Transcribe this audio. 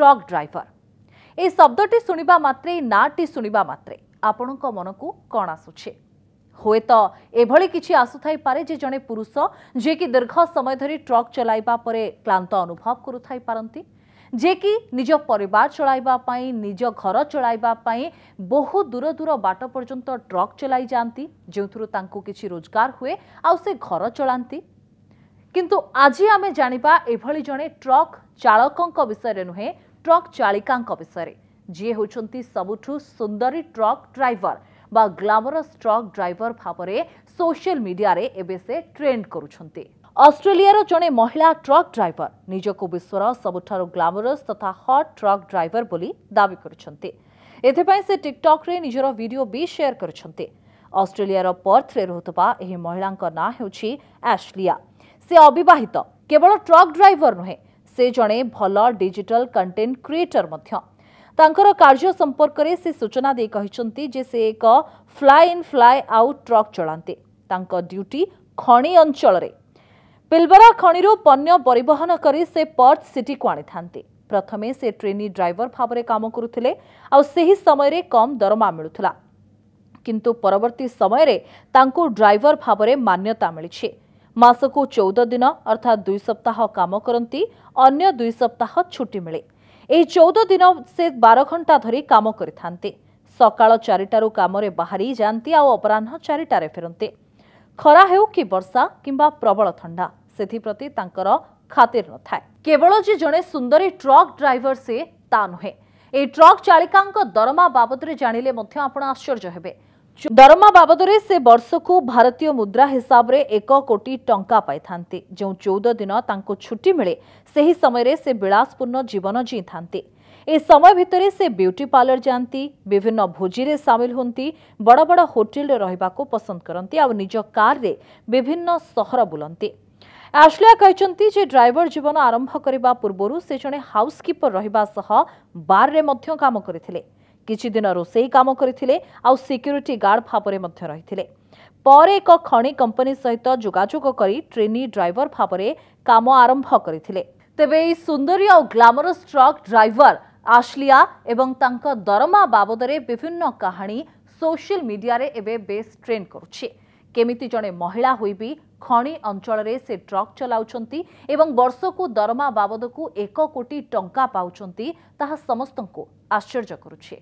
truck driver ଏହି ଶବ୍ଦଟି ଶୁଣିବା ମାତ୍ରେ ନାଁଟି ଶୁଣିବା ମାତ୍ରେ ଆପଣଙ୍କ ମନକୁ କ'ଣ ଆସୁଛି ହୁଏତ ଏଭଳି କିଛି ଆସୁଥାଇପାରେ ଯେ ଜଣେ ପୁରୁଷ ଯିଏକି ଦୀର୍ଘ ସମୟ ଧରି ଟ୍ରକ୍ ଚଲାଇବା ପରେ କ୍ଳାନ୍ତ ଅନୁଭବ କରୁଥାଇପାରନ୍ତି ଯିଏକି ନିଜ ପରିବାର ଚଳାଇବା ପାଇଁ ନିଜ ଘର ଚଳାଇବା ପାଇଁ ବହୁ ଦୂର ଦୂର ବାଟ ପର୍ଯ୍ୟନ୍ତ ଟ୍ରକ୍ ଚଲାଇ ଯାଆନ୍ତି ଯେଉଁଥିରୁ ତାଙ୍କୁ କିଛି ରୋଜଗାର ହୁଏ ଆଉ ସେ ଘର ଚଳାନ୍ତି କିନ୍ତୁ ଆଜି ଆମେ ଜାଣିବା ଏଭଳି ଜଣେ ଟ୍ରକ୍ ଚାଳକଙ୍କ ବିଷୟରେ ନୁହେଁ ଟ୍ରକ୍ ଚାଳିକାଙ୍କ ବିଷୟରେ ଯିଏ ହେଉଛନ୍ତି ସବୁଠୁ ସୁନ୍ଦରୀ ଟ୍ରକ୍ ଡ୍ରାଇଭର ବା ଗ୍ଲାମରସ୍ ଟ୍ରକ୍ ଡ୍ରାଇଭର ଭାବରେ ସୋସିଆଲ ମିଡିଆରେ ଏବେ ସେ ଟ୍ରେଣ୍ଡ କରୁଛନ୍ତି ଅଷ୍ଟ୍ରେଲିଆର ଜଣେ ମହିଳା ଟ୍ରକ୍ ଡ୍ରାଇଭର ନିଜକୁ ବିଶ୍ୱର ସବୁଠାରୁ ଗ୍ଲାମରସ୍ ତଥା ହଟ୍ ଟ୍ରକ୍ ଡ୍ରାଇଭର ବୋଲି ଦାବି କରିଛନ୍ତି ଏଥିପାଇଁ ସେ ଟିକ୍ଟକ୍ରେ ନିଜର ଭିଡିଓ ବି ସେୟାର କରିଛନ୍ତି ଅଷ୍ଟ୍ରେଲିଆର ପର୍ଥରେ ରହୁଥିବା ଏହି ମହିଳାଙ୍କ ନାଁ ହେଉଛି ଆଶ୍ଲିଆ ସେ ଅବିବାହିତ କେବଳ ଟ୍ରକ୍ ଡ୍ରାଇଭର ନୁହେଁ ସେ ଜଣେ ଭଲ ଡିଜିଟାଲ କଣ୍ଟେଣ୍ଟ କ୍ରିଏଟର ମଧ୍ୟ ତାଙ୍କର କାର୍ଯ୍ୟ ସମ୍ପର୍କରେ ସେ ସୂଚନା ଦେଇ କହିଛନ୍ତି ଯେ ସେ ଏକ fly in fly out truck ଚଳାନ୍ତି ତାଙ୍କ ଡ୍ୟୁଟି ଖଣି ଅଞ୍ଚଳରେ ପିଲବରା ଖଣିରୁ ପଣ୍ୟ ପରିବହନ କରି ସେ ପର୍ଥ ସିଟିକୁ ଆଣିଥାନ୍ତି ପ୍ରଥମେ ସେ ଟ୍ରେନି ଡ୍ରାଇଭର ଭାବରେ କାମ କରୁଥିଲେ ଆଉ ସେହି ସମୟରେ କମ୍ ଦରମା ମିଳୁଥିଲା କିନ୍ତୁ ପରବର୍ତ୍ତୀ ସମୟରେ ତାଙ୍କୁ ଡ୍ରାଇଭର ଭାବରେ ମାନ୍ୟତା ମିଳିଛି ମାସକୁ ଚଉଦ ଦିନ ଅର୍ଥାତ୍ ଦୁଇ ସପ୍ତାହ କାମ କରନ୍ତି ଅନ୍ୟ ଦୁଇ ସପ୍ତାହ ଛୁଟି ମିଳେ ଏହି ଚଉଦ ଦିନ ସେ ବାର ଘଣ୍ଟା ଧରି କାମ କରିଥାନ୍ତି ସକାଳ ଚାରିଟାରୁ କାମରେ ବାହାରି ଯାଆନ୍ତି ଆଉ ଅପରାହ୍ନ ଚାରିଟାରେ ଫେରନ୍ତି ଖରା ହେଉ କି ବର୍ଷା କିମ୍ବା ପ୍ରବଳ ଥଣ୍ଡା ସେଥିପ୍ରତି ତାଙ୍କର ଖାତିର ନଥାଏ କେବଳ ଯେ ଜଣେ ସୁନ୍ଦରୀ ଟ୍ରକ୍ ଡ୍ରାଇଭର ସେ ତା ନୁହେଁ ଏହି ଟ୍ରକ୍ ଚାଳିକାଙ୍କ ଦରମା ବାବଦରେ ଜାଣିଲେ ମଧ୍ୟ ଆପଣ ଆଶ୍ଚର୍ଯ୍ୟ ହେବେ ଦରମା ବାବଦରେ ସେ ବର୍ଷକୁ ଭାରତୀୟ ମୁଦ୍ରା ହିସାବରେ ଏକ କୋଟି ଟଙ୍କା ପାଇଥାନ୍ତି ଯେଉଁ ଚଉଦ ଦିନ ତାଙ୍କୁ ଛୁଟି ମିଳେ ସେହି ସମୟରେ ସେ ବିଳାସପୂର୍ଣ୍ଣ ଜୀବନ ଜିଇଁଥାନ୍ତି ଏ ସମୟ ଭିତରେ ସେ ବିୟୁଟି ପାର୍ଲର ଯାଆନ୍ତି ବିଭିନ୍ନ ଭୋଜିରେ ସାମିଲ ହୁଅନ୍ତି ବଡ଼ ବଡ଼ ହୋଟେଲରେ ରହିବାକୁ ପସନ୍ଦ କରନ୍ତି ଆଉ ନିଜ କାର୍ରେ ବିଭିନ୍ନ ସହର ବୁଲନ୍ତି ଆଶ୍ଲିଆ କହିଛନ୍ତି ଯେ ଡ୍ରାଇଭର ଜୀବନ ଆରମ୍ଭ କରିବା ପୂର୍ବରୁ ସେ ଜଣେ ହାଉସ୍ କିପର ରହିବା ସହ ବାର୍ରେ ମଧ୍ୟ କାମ କରିଥିଲେ କିଛିଦିନ ରୋଷେଇ କାମ କରିଥିଲେ ଆଉ ସିକ୍ୟୁରିଟି ଗାର୍ଡ ଭାବରେ ମଧ୍ୟ ରହିଥିଲେ ପରେ ଏକ ଖଣି କମ୍ପାନୀ ସହିତ ଯୋଗାଯୋଗ କରି ଟ୍ରେନି ଡ୍ରାଇଭର ଭାବରେ କାମ ଆରମ୍ଭ କରିଥିଲେ ତେବେ ଏହି ସୁନ୍ଦରୀ ଆଉ ଗ୍ଲାମରସ୍ ଟ୍ରକ୍ ଡ୍ରାଇଭର ଆଶ୍ଲିଆ ଏବଂ ତାଙ୍କ ଦରମା ବାବଦରେ ବିଭିନ୍ନ କାହାଣୀ ସୋସିଆଲ ମିଡିଆରେ ଏବେ ବେଶ୍ ଟ୍ରେଣ୍ଡ କରୁଛି କେମିତି ଜଣେ ମହିଳା ହୋଇ ବି ଖଣି ଅଞ୍ଚଳରେ ସେ ଟ୍ରକ୍ ଚଲାଉଛନ୍ତି ଏବଂ ବର୍ଷକୁ ଦରମା ବାବଦକୁ ଏକ କୋଟି ଟଙ୍କା ପାଉଛନ୍ତି ତାହା ସମସ୍ତଙ୍କୁ ଆଶ୍ଚର୍ଯ୍ୟ କରୁଛି